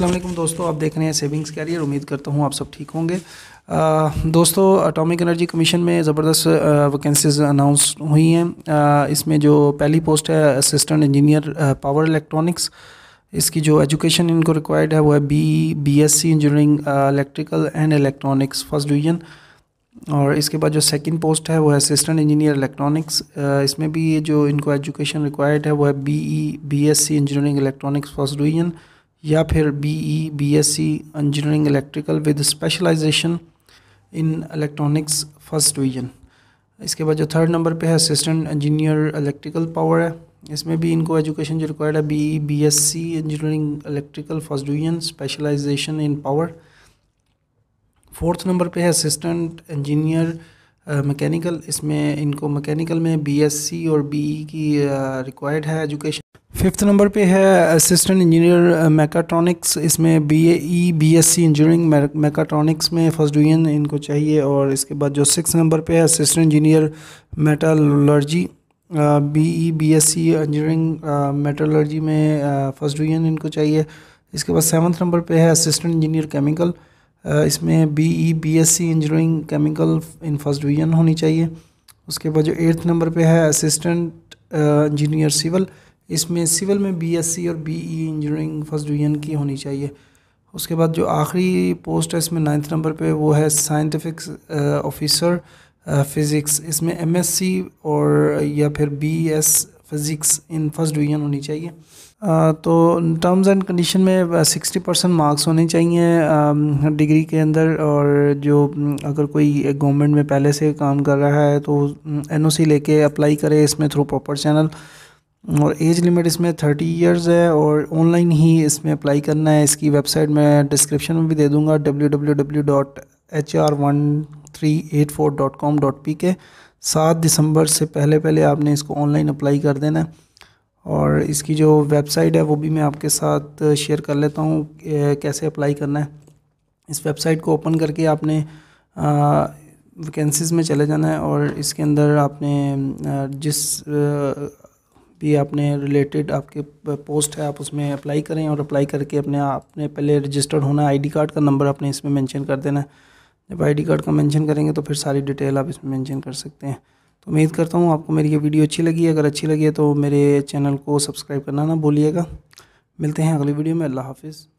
वालेकुम दोस्तों आप देख रहे हैं सेविंग्स कैरियर उम्मीद करता हूँ आप सब ठीक होंगे दोस्तों अटोमिक एनर्जी कमीशन में ज़बरदस्त वैकेंसीज अनाउंस हुई हैं इसमें जो पहली पोस्ट है असिस्टेंट इंजीनियर पावर इलेक्ट्रॉनिक्स इसकी जो एजुकेशन इनको रिक्वायर्ड है वो है B B S C engineering electrical and electronics first division और इसके बाद जो सेकंड पोस्ट है वो है असिस्टेंट इंजीनियर इलेक्ट्रॉनिक्स इसमें भी ये जो इनको एजुकेशन रिक्वायर्ड है वो है B E B S C engineering electronics first division या फिर BE BSc engineering electrical with specialisation in electronics first division इसके बाद जो थर्ड नंबर पे है असिस्टेंट इंजीनियर इलेक्ट्रिकल पावर है इसमें भी इनको एजुकेशन जो रिक्वायर्ड है B E B S C engineering electrical first division specialisation in power fourth number पे है असिस्टेंट इंजीनियर मैकेनिकल इसमें इनको मैकेनिकल में बीएससी और बीई e की रिक्वायर्ड है एजुकेशन फिफ्थ नंबर पे है असिस्टेंट इंजीनियर मेकाट्रॉनिक्स इसमें B E B S C engineering mechatronics में फर्स्ट डिवीजन इनको चाहिए और इसके बाद जो सिक्स नंबर पे है assistant engineer metallurgy B E B S C engineering metallurgy में फर्स्ट डिवीजन इनको चाहिए इसके बाद सेवन्थ नंबर पे है असिस्टेंट इंजीनियर केमिकल uh, इसमें B E B S C engineering chemical in first division होनी चाहिए उसके बाद जो एट्थ नंबर पे है असिस्टेंट इंजीनियर सिविल इसमें सिविल में बी एस सी और B E engineering first division की होनी चाहिए उसके बाद जो आखिरी पोस्ट है इसमें नाइन्थ नंबर पे वो है साइंटिफिक ऑफिसर फिज़िक्स इसमें एम एस सी और या फिर B S physics in first division होनी चाहिए आ, तो टर्म्स एंड कंडीशन में सिक्सटी परसेंट मार्क्स होने चाहिए डिग्री के अंदर और जो अगर कोई गवर्नमेंट में पहले से काम कर रहा है तो एनओसी लेके अप्लाई करे इसमें थ्रू प्रॉपर चैनल और एज लिमिट इसमें थर्टी इयर्स है और ऑनलाइन ही इसमें अप्लाई करना है इसकी वेबसाइट मैं डिस्क्रिप्शन में भी दे दूँगा W W W dot H R one three eight four dot com dot P K सात दिसंबर से पहले पहले आपने इसको ऑनलाइन अप्लाई कर देना है और इसकी जो वेबसाइट है वो भी मैं आपके साथ शेयर कर लेता हूँ कैसे अप्लाई करना है इस वेबसाइट को ओपन करके आपने वैकेंसीज़ में चले जाना है और इसके अंदर आपने जिस भी आपने रिलेटेड आपके पोस्ट है आप उसमें अप्लाई करें और अप्लाई करके अपने आपने पहले रजिस्टर्ड होना आईडी कार्ड का नंबर आपने इसमें मेंशन कर देना है जब आईडी कार्ड का मेंशन करेंगे तो फिर सारी डिटेल आप इसमें मेंशन कर सकते हैं तो उम्मीद करता हूँ आपको मेरी ये वीडियो अच्छी लगी अगर अच्छी लगी है तो मेरे चैनल को सब्सक्राइब करना ना भूलिएगा मिलते हैं अगली वीडियो में अल्लाह हाफिज़